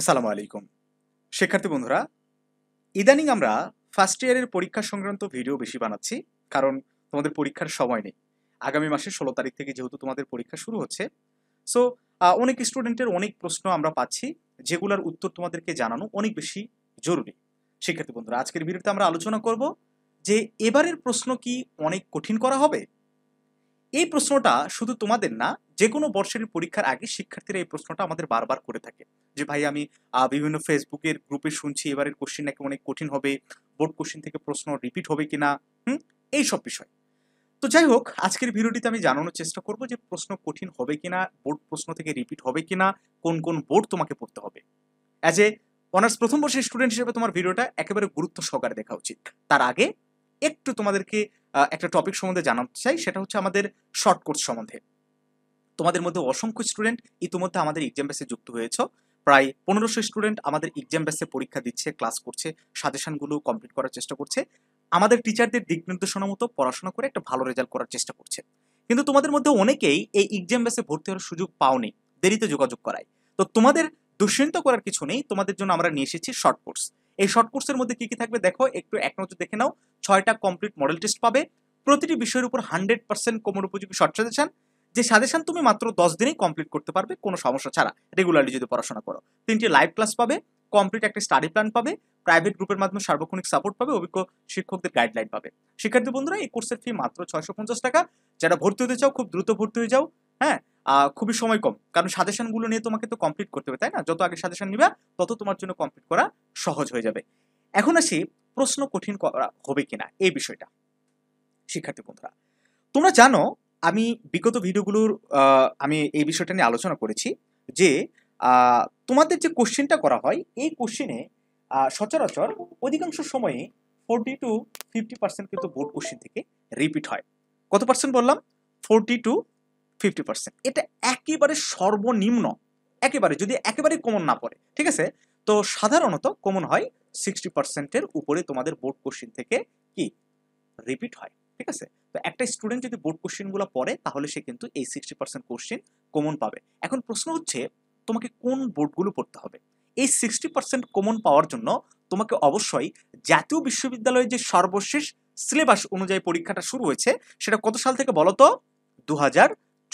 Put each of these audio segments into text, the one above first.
আসসালামু আলাইকুম শিক্ষার্থী বন্ধুরা ইদানিং আমরা ফার্স্ট ইয়ারের পরীক্ষা সংক্রান্ত ভিডিও বেশি বানাচ্ছি কারণ তোমাদের পরীক্ষার সময় নেই আগামী মাসের ষোলো তারিখ থেকে যেহেতু তোমাদের পরীক্ষা শুরু হচ্ছে সো অনেক স্টুডেন্টের অনেক প্রশ্ন আমরা পাচ্ছি যেগুলোর উত্তর তোমাদেরকে জানানো অনেক বেশি জরুরি শিক্ষার্থী বন্ধুরা আজকের ভিডিওতে আমরা আলোচনা করব যে এবারের প্রশ্ন কি অনেক কঠিন করা হবে এই প্রশ্নটা শুধু তোমাদের না যে কোনো বর্ষের পরীক্ষার আগে শিক্ষার্থীরা এই প্রশ্নটা আমাদের বারবার করে থাকে যে ভাই আমি বিভিন্ন ফেসবুকের গ্রুপে শুনছি এবারের কোশ্চিন নাকি অনেক কঠিন হবে বোর্ড কোশ্চিন থেকে প্রশ্ন রিপিট হবে কিনা হুম এইসব বিষয় তো যাই হোক আজকের ভিডিওটিতে আমি জানানোর চেষ্টা করব যে প্রশ্ন কঠিন হবে কিনা বোর্ড প্রশ্ন থেকে রিপিট হবে কিনা কোন কোন বোর্ড তোমাকে পড়তে হবে অ্যাজ এ অনার্স প্রথম বর্ষের স্টুডেন্ট হিসেবে তোমার ভিডিওটা একেবারে গুরুত্ব সহকারে দেখা উচিত তার আগে একটু তোমাদেরকে একটা টপিক সম্বন্ধে জানাতে চাই সেটা হচ্ছে আমাদের শর্ট কোর্স সম্বন্ধে তোমাদের মধ্যে অসংখ্য স্টুডেন্ট ইতিমধ্যে আমাদের এক্সাম ব্যাসে যুক্ত হয়েছ প্রায় পনেরোশো স্টুডেন্ট আমাদের এক্সাম ব্যাসে পরীক্ষা দিচ্ছে ক্লাস করছে সাজেশনগুলো কমপ্লিট করার চেষ্টা করছে আমাদের টিচারদের দিক নির্দেশনা মতো পড়াশোনা করে একটা ভালো রেজাল্ট করার চেষ্টা করছে কিন্তু তোমাদের মধ্যে অনেকেই এই এক্সাম ব্যাসে ভর্তি হওয়ার সুযোগ পাওনি দেরিতে যোগাযোগ করায় তো তোমাদের দুশ্চিন্তা করার কিছু নেই তোমাদের জন্য আমরা নিয়ে এসেছি শর্ট কোর্স এই শর্ট কোর্সের মধ্যে কি কি থাকবে দেখো একটু এক নজর দেখে নাও ছয়টা কমপ্লিট মডেল টেস্ট পাবে প্রতিটি বিষয়ের উপর হান্ড্রেড পার্সেন্ট কোমর উপযোগী শর্ট সাজেশন যে সাজেশন তুমি মাত্র দশ দিনেই কমপ্লিট করতে পারবে কোনো সমস্যা ছাড়া রেগুলারলি যদি পড়াশোনা করো তিনটি লাইভ ক্লাস পাবে কমপ্লিট একটা স্টাডি প্ল্যান পাবে প্রাইভেট গ্রুপের মাধ্যমে সার্বক্ষণিক সাপোর্ট পাবে অভিজ্ঞ শিক্ষকদের গাইডলাইন পাবে শিক্ষার্থী বন্ধুরা এই কোর্সের ফি মাত্র ছয়শো টাকা যারা ভর্তি হতে চাও খুব দ্রুত ভর্তি হয়ে যাও হ্যাঁ খুবই সময় কম কারণ সাজেশনগুলো নিয়ে তোমাকে তো কমপ্লিট করতে হবে তাই না যত আগে সাজেশন নিবে তত তোমার জন্য কমপ্লিট করা সহজ হয়ে যাবে এখন আসি প্রশ্ন কঠিন করা হবে কিনা এই বিষয়টা শিক্ষার্থী বন্ধুরা তোমরা জানো আমি বিগত ভিডিওগুলোর আমি এই বিষয়টা নিয়ে আলোচনা করেছি যে তোমাদের যে কোশ্চেনটা করা হয় এই কোশ্চেনে সচরাচর অধিকাংশ সময়ে ফোরটি টু ফিফটি পার্সেন্ট কিন্তু বোর্ড কোশ্চেন থেকে রিপিট হয় কত পার্সেন্ট বললাম ফোরটি টু ফিফটি পার্সেন্ট এটা একেবারে সর্বনিম্ন একেবারে যদি একেবারে কমন না পড়ে ঠিক আছে তো সাধারণত কমন হয় সিক্সটি পার্সেন্টের উপরে তোমাদের বোর্ড কোশ্চিন থেকে কি রিপিট হয় ঠিক আছে তো একটা স্টুডেন্ট যদি বোর্ড কোশ্চিনগুলো পড়ে তাহলে সে কিন্তু এই সিক্সটি পার্সেন্ট কোশ্চিন কমন পাবে এখন প্রশ্ন হচ্ছে তোমাকে কোন বোর্ডগুলো পড়তে হবে এই সিক্সটি পার্সেন্ট কমন পাওয়ার জন্য তোমাকে অবশ্যই জাতীয় বিশ্ববিদ্যালয়ের যে সর্বশেষ সিলেবাস অনুযায়ী পরীক্ষাটা শুরু হয়েছে সেটা কত সাল থেকে বলো তো দু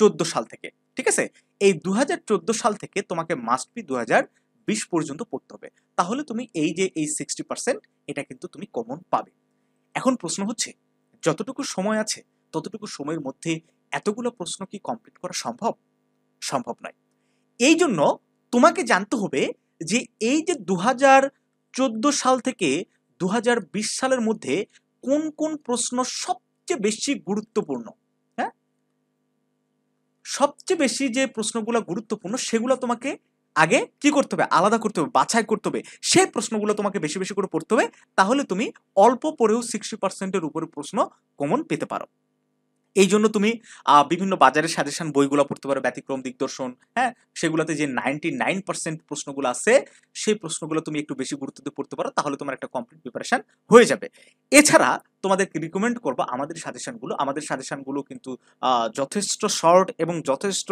চোদ্দ সাল থেকে ঠিক আছে এই দু সাল থেকে তোমাকে মাস্ট বি দু বিশ পর্যন্ত পড়তে হবে তাহলে তুমি এই যে এই সিক্সটি পার্সেন্ট এটা কিন্তু তুমি কমন পাবে এখন প্রশ্ন হচ্ছে যতটুকু সময় আছে ততটুকু সময়ের মধ্যে এতগুলো প্রশ্ন কি কমপ্লিট করা সম্ভব সম্ভব নয় এই জন্য তোমাকে জানতে হবে যে এই যে দু চোদ্দ সাল থেকে দু সালের মধ্যে কোন কোন প্রশ্ন সবচেয়ে বেশি গুরুত্বপূর্ণ সবচেয়ে বেশি যে প্রশ্নগুলো গুরুত্বপূর্ণ সেগুলো তোমাকে আগে কি করতে হবে আলাদা করতে হবে বাছাই করতে হবে সেই প্রশ্নগুলো তোমাকে বেশি বেশি করে পড়তে হবে তাহলে তুমি অল্প পরেও সিক্সটি পার্সেন্টের উপরে প্রশ্ন কমন পেতে পারো এই জন্য তুমি বিভিন্ন বাজারের সাজেশন বইগুলো পড়তে পারো ব্যতিক্রম দিগদর্শন হ্যাঁ সেগুলোতে যে নাইনটি নাইন পার্সেন্ট প্রশ্নগুলো আছে সেই প্রশ্নগুলো তুমি একটু বেশি গুরুত্ব দিয়ে পড়তে পারো তাহলে তোমার একটা কমপ্লিট প্রিপারেশন হয়ে যাবে এছাড়া তোমাদেরকে রিকমেন্ড করবো আমাদের সাজেশানগুলো আমাদের সাজেশানগুলো কিন্তু যথেষ্ট শর্ট এবং যথেষ্ট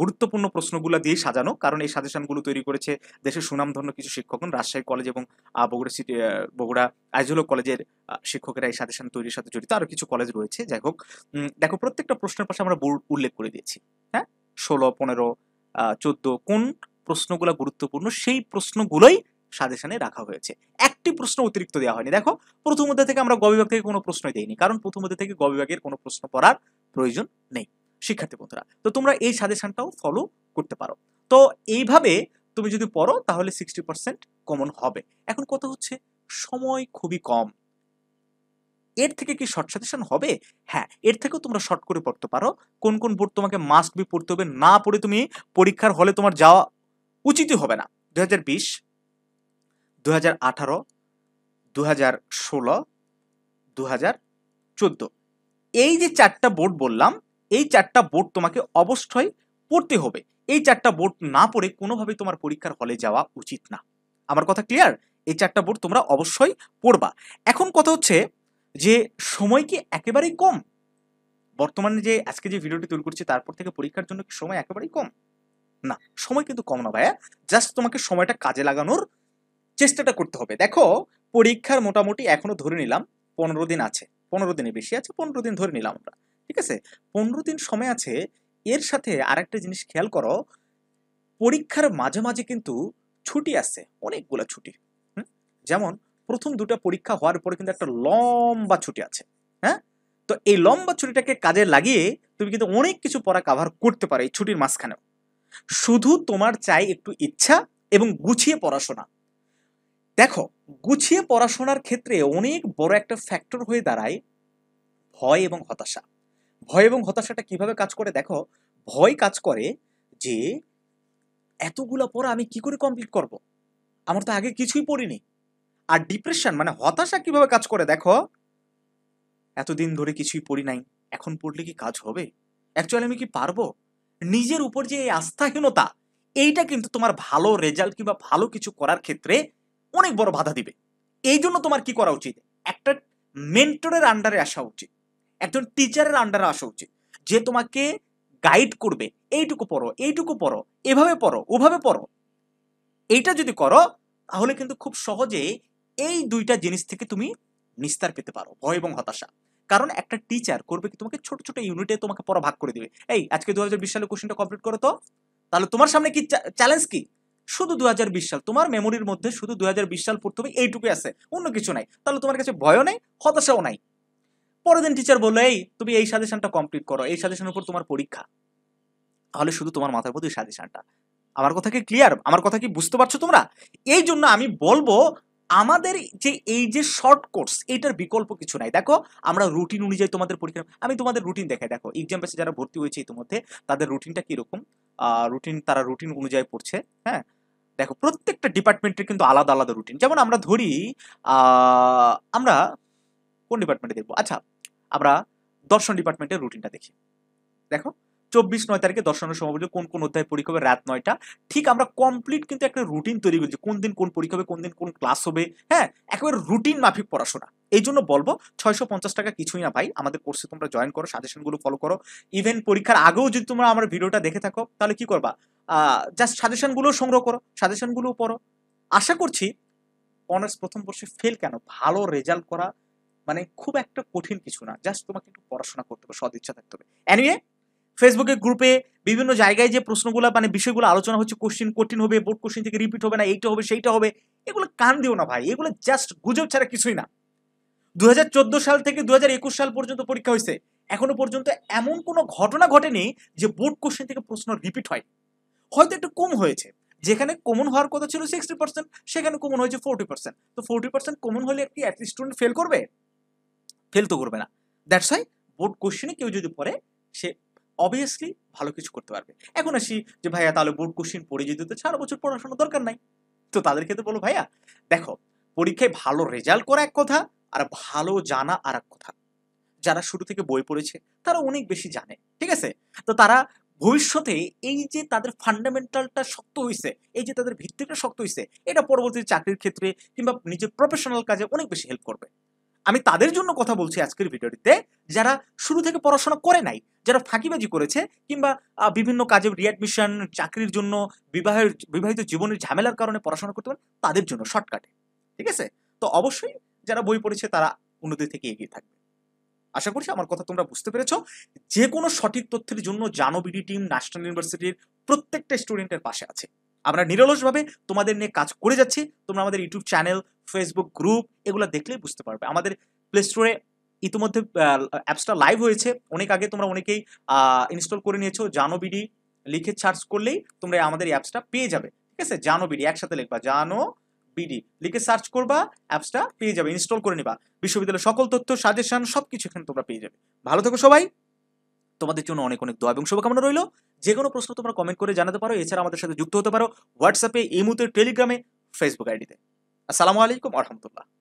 গুরুত্বপূর্ণ প্রশ্নগুলো দিয়ে সাজানো কারণ এই সাজেশানগুলো তৈরি করেছে দেশের সুনামধন্য কিছু শিক্ষকগণ রাজশাহী কলেজ এবং বগুড়া সিটি বগুড়া আইজলো কলেজের শিক্ষকেরা এই সাজেশান তৈরির সাথে জড়িত আরও কিছু কলেজ রয়েছে যাই হোক দেখো প্রত্যেকটা প্রশ্নের পাশে আমরা উল্লেখ করে দিয়েছি হ্যাঁ ষোলো পনেরো চোদ্দ কোন প্রশ্নগুলো গুরুত্বপূর্ণ সেই প্রশ্নগুলোই সাজেশনে রাখা হয়েছে একটি প্রশ্ন অতিরিক্ত দেওয়া হয়নি দেখো প্রথম অধ্যায় থেকে আমরা গবিভাগ থেকে কোনো প্রশ্নই দেইনি কারণ প্রথম অধ্যায় থেকে গবিভাগের কোনো প্রশ্ন পড়ার প্রয়োজন নেই শিক্ষার্থী বন্ধুরা তো তোমরা এই সাজেশনটাও ফলো করতে পারো তো এইভাবে তুমি যদি পড়ো তাহলে সিক্সটি পার্সেন্ট কমন হবে এখন কথা হচ্ছে সময় খুবই কম এর থেকে কি শর্ট সাজেশন হবে হ্যাঁ এর থেকেও তোমরা শর্ট করে পড়তে পারো কোন কোন বোর্ড তোমাকে মাস্ক বি পড়তে হবে না পড়ে তুমি পরীক্ষার হলে তোমার যাওয়া উচিতই হবে না দু হাজার দু হাজার আঠারো দু ষোলো দু হাজার এই যে চারটা বোর্ড বললাম এই চারটা বোর্ড তোমাকে অবশ্যই পড়তে হবে এই চারটা বোর্ড না পড়ে কোনোভাবে তোমার পরীক্ষার হলে যাওয়া উচিত না আমার কথা ক্লিয়ার এই চারটা বোর্ড তোমরা অবশ্যই পড়বা এখন কথা হচ্ছে যে সময় কি একেবারেই কম বর্তমানে যে আজকে যে ভিডিওটি তৈরি করছি তারপর থেকে পরীক্ষার জন্য কি সময় একেবারেই কম না সময় কিন্তু কম না ভাইয়া জাস্ট তোমাকে সময়টা কাজে লাগানোর চেষ্টাটা করতে হবে দেখো পরীক্ষার মোটামুটি এখনো ধরে নিলাম পনেরো দিন আছে পনেরো দিনে বেশি আছে পনেরো দিন ধরে নিলাম আমরা ঠিক আছে পনেরো দিন সময় আছে এর সাথে আরেকটা জিনিস খেয়াল করো পরীক্ষার মাঝে মাঝে কিন্তু ছুটি আছে অনেকগুলো ছুটি যেমন প্রথম দুটা পরীক্ষা হওয়ার পরে কিন্তু একটা লম্বা ছুটি আছে হ্যাঁ তো এই লম্বা ছুটিটাকে কাজে লাগিয়ে তুমি কিন্তু অনেক কিছু পড়া কাভার করতে পারো এই ছুটির মাঝখানেও শুধু তোমার চাই একটু ইচ্ছা এবং গুছিয়ে পড়াশোনা দেখো গুছিয়ে পড়াশোনার ক্ষেত্রে অনেক বড় একটা ফ্যাক্টর হয়ে দাঁড়ায় ভয় এবং হতাশা ভয় এবং হতাশাটা কিভাবে কাজ করে দেখো ভয় কাজ করে যে এতগুলো পড়া আমি কি করে কমপ্লিট করব। আমার তো আগে কিছুই পড়িনি আর ডিপ্রেশন মানে হতাশা কিভাবে কাজ করে দেখো এতদিন ধরে কিছুই পড়ি নাই এখন পড়লে কি কাজ হবে অ্যাকচুয়ালি আমি কি পারবো নিজের উপর যে এই আস্থাহীনতা এইটা কিন্তু তোমার ভালো রেজাল্ট কিংবা ভালো কিছু করার ক্ষেত্রে অনেক বড় বাধা দিবে এই জন্য তোমার কি করা উচিত একটা মেন্টরের আন্ডারে আসা উচিত একজন টিচারের আন্ডারে আসা উচিত যে তোমাকে গাইড করবে এইটুকু পড়ো এইটুকু পড়ো এভাবে পড়ো ওভাবে পড়ো এইটা যদি করো তাহলে কিন্তু খুব সহজে এই দুইটা জিনিস থেকে তুমি নিস্তার পেতে পারো ভয় এবং হতাশা কারণ একটা টিচার করবে কি তোমাকে ছোট ছোট ইউনিটে তোমাকে পড়া ভাগ করে দেবে এই আজকে দু সালে কোশ্চেনটা কমপ্লিট করো তো তাহলে তোমার সামনে কি চ্যালেঞ্জ কি শুধু দু সাল তোমার মেমোরির মধ্যে শুধু দু সাল পড়তে হবে এইটুকু আছে অন্য কিছু নাই তাহলে তোমার কাছে ভয়ও নেই হতাশাও নাই পরের দিন টিচার বললো এই তুমি এই সাজেশনটা কমপ্লিট করো এই সাজেশনের উপর তোমার পরীক্ষা তাহলে শুধু তোমার মাথার প্রতি সাজেশনটা আমার কথা কি ক্লিয়ার আমার কথা কি বুঝতে পারছো তোমরা এই জন্য আমি বলবো আমাদের যে এই যে শর্ট কোর্স এইটার বিকল্প কিছু নাই দেখো আমরা রুটিন অনুযায়ী তোমাদের পরীক্ষা আমি তোমাদের রুটিন দেখাই দেখো এক্সাম ব্যাচে যারা ভর্তি হয়েছে ইতিমধ্যে তাদের রুটিনটা কীরকম রুটিন তারা রুটিন অনুযায়ী পড়ছে হ্যাঁ দেখো প্রত্যেকটা ডিপার্টমেন্টের কিন্তু আলাদা আলাদা রুটিন যেমন আমরা ধরি আমরা কোন ডিপার্টমেন্টে দেখবো আচ্ছা আমরা দর্শন ডিপার্টমেন্টের রুটিনটা দেখি দেখো চব্বিশ নয় তারিখে দর্শনের সময় বলছে কোন কোন অধ্যায় পরীক্ষা হবে রাত নয়টা ঠিক আমরা কমপ্লিট কিন্তু একটা রুটিন তৈরি করছি কোন দিন কোন পরীক্ষা হবে কোন দিন কোন ক্লাস হবে হ্যাঁ একেবারে রুটিন মাফিক পড়াশোনা এই জন্য বলবো ছয়শো পঞ্চাশ টাকা কিছুই না ভাই আমাদের কোর্সে তোমরা জয়েন করো সাজেশনগুলো ফলো করো ইভেন পরীক্ষার আগেও যদি তোমরা আমার ভিডিওটা দেখে থাকো তাহলে কি করবা জাস্ট সাজেশনগুলো সংগ্রহ করো সাজেশনগুলো পড়ো আশা করছি অনার্স প্রথম বর্ষে ফেল কেন ভালো রেজাল্ট করা মানে খুব একটা কঠিন কিছু না জাস্ট তোমাকে একটু পড়াশোনা করতে হবে সদিচ্ছা থাকতে হবে অ্যানিয়ে ফেসবুকে গ্রুপে বিভিন্ন জায়গায় যে প্রশ্নগুলো মানে বিষয়গুলো আলোচনা হচ্ছে কোশ্চিন কঠিন হবে বোর্ড কোশ্চিন থেকে রিপিট হবে না এইটা হবে সেইটা হবে এগুলো কান দিও না ভাই এগুলো জাস্ট গুজব ছাড়া কিছুই না দু সাল থেকে দু সাল পর্যন্ত পরীক্ষা হয়েছে এখনো পর্যন্ত এমন কোনো ঘটনা ঘটেনি যে বোর্ড কোশ্চেন থেকে প্রশ্ন রিপিট হয় হয়তো একটু কম হয়েছে যেখানে কমন হওয়ার কথা ছিল সিক্সটি পার্সেন্ট সেখানে কমন হয়েছে ফোরটি পার্সেন্ট তো ফোরটি পার্সেন্ট কমন হলে একটি স্টুডেন্ট ফেল করবে ফেল তো করবে না দ্যাটস ওয়াই বোর্ড কোশ্চেনে কেউ যদি পড়ে সে অবভিয়াসলি ভালো কিছু করতে পারবে এখন আসি যে ভাইয়া তাহলে বোর্ড কোশ্চেন পড়ে যেতে তো সারা বছর পড়াশোনা দরকার নাই তো তাদের ক্ষেত্রে বলো ভাইয়া দেখো পরীক্ষায় ভালো রেজাল্ট করা এক কথা আর ভালো জানা আর এক কথা যারা শুরু থেকে বই পড়েছে তারা অনেক বেশি জানে ঠিক আছে তো তারা ভবিষ্যতে এই যে তাদের ফান্ডামেন্টালটা শক্ত হয়েছে এই যে তাদের ভিত্তিটা শক্ত হয়েছে এটা পরবর্তী চাকরির ক্ষেত্রে কিংবা নিজের প্রফেশনাল কাজে অনেক বেশি হেল্প করবে আমি তাদের জন্য কথা বলছি আজকের ভিডিওটিতে যারা শুরু থেকে পড়াশোনা করে নাই যারা ফাঁকিবাজি করেছে কিংবা বিভিন্ন কাজে রিঅ্যাডমিশন চাকরির জন্য বিবাহের বিবাহিত জীবনের ঝামেলার কারণে পড়াশোনা করতে পারেন তাদের জন্য শর্টকাটে ঠিক আছে তো অবশ্যই যারা বই পড়েছে তারা উন্নতি থেকে এগিয়ে থাকবে আশা করছি আমার কথা তোমরা বুঝতে পেরেছ যে কোনো সঠিক তথ্যের জন্য জানবিডি টিম ন্যাশনাল ইউনিভার্সিটির প্রত্যেকটা স্টুডেন্টের পাশে আছে আমরা নিরলসভাবে তোমাদের নিয়ে কাজ করে যাচ্ছি তোমরা আমাদের ইউটিউব চ্যানেল ফেসবুক গ্রুপ এগুলো দেখলেই বুঝতে পারবে আমাদের প্লে স্টোরে ইতিমধ্যে অ্যাপসটা লাইভ হয়েছে অনেক আগে তোমরা অনেকেই ইনস্টল করে নিয়েছো বিডি লিখে সার্চ করলেই তোমরা আমাদের এই অ্যাপসটা পেয়ে যাবে ঠিক আছে বিডি একসাথে লিখবা জানো পিডি লিখে সার্চ করবা অ্যাপসটা পেয়ে যাবে ইনস্টল করে নিবা বিশ্ববিদ্যালয়ের সকল তথ্য সাজেশন সব কিছু এখানে তোমরা পেয়ে যাবে ভালো থেকো সবাই তোমাদের জন্য অনেক অনেক দোয়া এবং শুভকামনা রইল যে কোনো প্রশ্ন তোমরা কমেন্ট করে জানাতে পারো এছাড়া আমাদের সাথে যুক্ত হতে পারো হোয়াটসঅ্যাপে এই মুহূর্তে টেলিগ্রামে ফেসবুক আইডিতে আসসালামু আলাইকুম আরহামতুল্লাহ